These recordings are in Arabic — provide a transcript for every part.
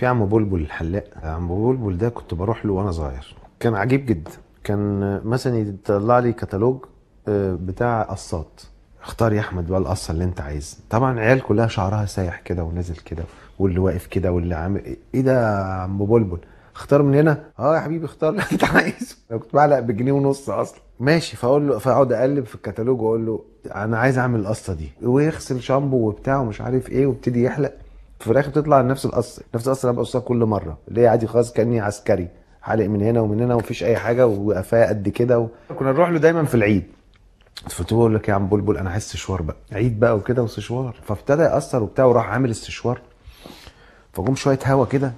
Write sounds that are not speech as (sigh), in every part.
في عم بلبل الحلاق عم بلبل ده كنت بروح له وانا صغير كان عجيب جدا كان مثلا يطلع لي كتالوج آه، بتاع قصات اختار يا احمد بقى القصه اللي انت عايزها طبعا عيال كلها شعرها سايح كده ونازل كده واللي واقف كده واللي عامل ايه, إيه ده يا عم بلبل اختار من هنا اه يا حبيبي اختار اللي انت عايزه انا كنت بعلق بجنيه ونص اصلا ماشي فاقول له فاقعد اقلب في الكتالوج واقول له انا عايز اعمل القصه دي ويغسل شامبو وبتاع ومش عارف ايه وابتدي يحلق في الاخر بتطلع نفس القصه نفس القصه اللي بقصها كل مره اللي هي عادي خلاص كاني عسكري حالق من هنا ومن هنا ومفيش اي حاجه وقفاه قد كده و... كنا نروح له دايما في العيد فتو بقول لك يا عم بلبل انا عايز سشوار بقى عيد بقى وكده وسشوار فابتدى ياثر وبتاع وراح عامل السشوار فجم شويه هوا كده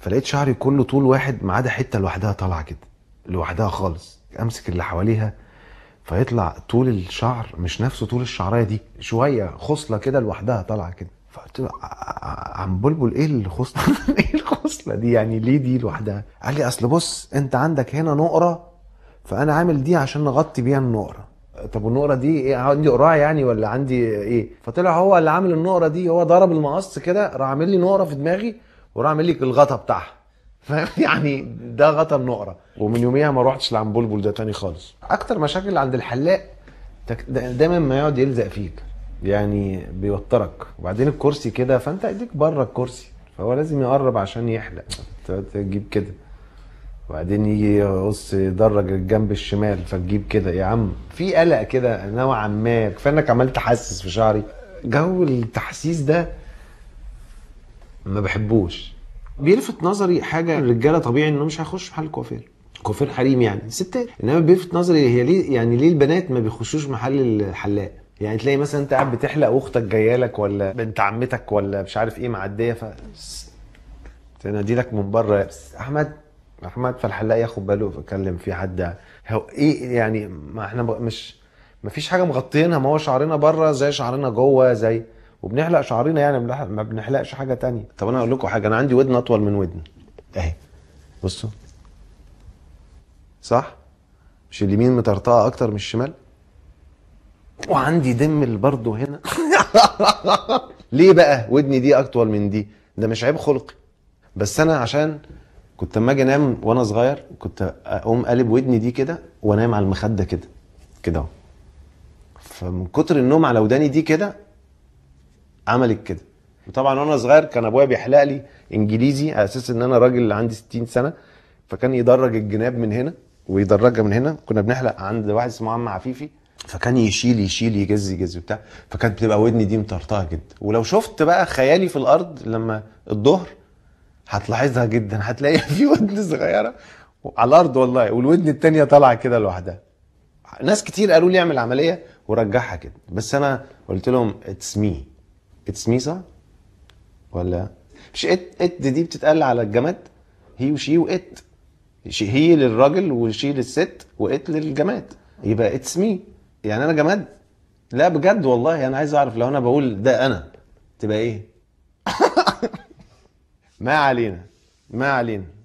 فلقيت شعري كله طول واحد ما عدا حته لوحدها طالعه كده لوحدها خالص امسك اللي حواليها فيطلع طول الشعر مش نفسه طول الشعرايه دي شويه خصله كده لوحدها طالعه كده فقلت له عم بلبل ايه الخصله (laughs) ايه الخصله دي يعني ليه دي لوحدها قال لي اصل بص انت عندك هنا نقره فانا عامل دي عشان نغطي بيها النقره طب والنقره دي ايه عندي قراع يعني ولا عندي ايه فطلع هو اللي عامل النقره دي هو ضرب المقص كده راح عامل لي نقره في دماغي وراح عامل لي الغطا بتاعها (laughs) فاهم يعني ده غطا النقره ومن يوميها ما روحتش لعم بلبل ده تاني خالص اكتر مشاكل عند الحلاق دايما ما يقعد يلزق فيك يعني بيوترك وبعدين الكرسي كده فانت ايديك بره الكرسي فهو لازم يقرب عشان يحلق تجيب كده وبعدين يجي يقص يدرج الجنب الشمال فتجيب كده يا عم في قلق كده نوعا ما كفايه انك عمال تحسس في شعري جو التحسيس ده ما بحبوش بيلفت نظري حاجه الرجاله طبيعي انه مش هيخشوا محل كوافير كوافير حريم يعني ستات انما بيلفت نظري هي ليه يعني ليه البنات ما بيخشوش محل الحلاق يعني تلاقي مثلا انت قاعد بتحلق واختك جايه لك ولا بنت عمتك ولا مش عارف ايه معديه ف تنادي لك من بره احمد احمد فالحلاق ياخد باله يكلم في حد هو ايه يعني ما احنا مش ما فيش حاجه مغطينها ما هو شعرنا بره زي شعرنا جوه زي وبنحلق شعرنا يعني ما بنحلقش حاجه تانية طب انا اقول لكم حاجه انا عندي ودن اطول من ودني اهي بصوا صح مش اليمين مطرطقه اكتر من الشمال وعندي دم برضه هنا (laughs) ليه بقى ودني دي اطول من دي ده مش عيب خلقي بس انا عشان كنت اما اجي انام وانا صغير كنت اقوم قالب ودني دي كده وانام على المخده كده كده اهو فمن كتر النوم على وداني دي كده عملت كده وطبعا وانا صغير كان ابويا بيحلق لي انجليزي على اساس ان انا راجل اللي عندي 60 سنه فكان يدرج الجناب من هنا ويدرجها من هنا كنا بنحلق عند واحد اسمه عم عفيفي فكان يشيل يشيل يجز يجز وبتاع فكانت بتبقى ودني دي مطرطقه جدا ولو شفت بقى خيالي في الارض لما الظهر هتلاحظها جدا هتلاقي (laughs) في ودن صغيره على الارض والله والودن الثانيه طالعه كده لوحدها ناس كتير قالوا لي اعمل عمليه ورجعها كده بس انا قلت لهم اتس مي اتس مي صح ولا مش ات ات دي بتتقال على الجماد هي وشي وات هي للراجل وشي للست وات للجماد يبقى اتس مي يعني انا جماد لا بجد والله انا يعني عايز اعرف لو انا بقول ده انا تبقى ايه (laughs) ما علينا ما علينا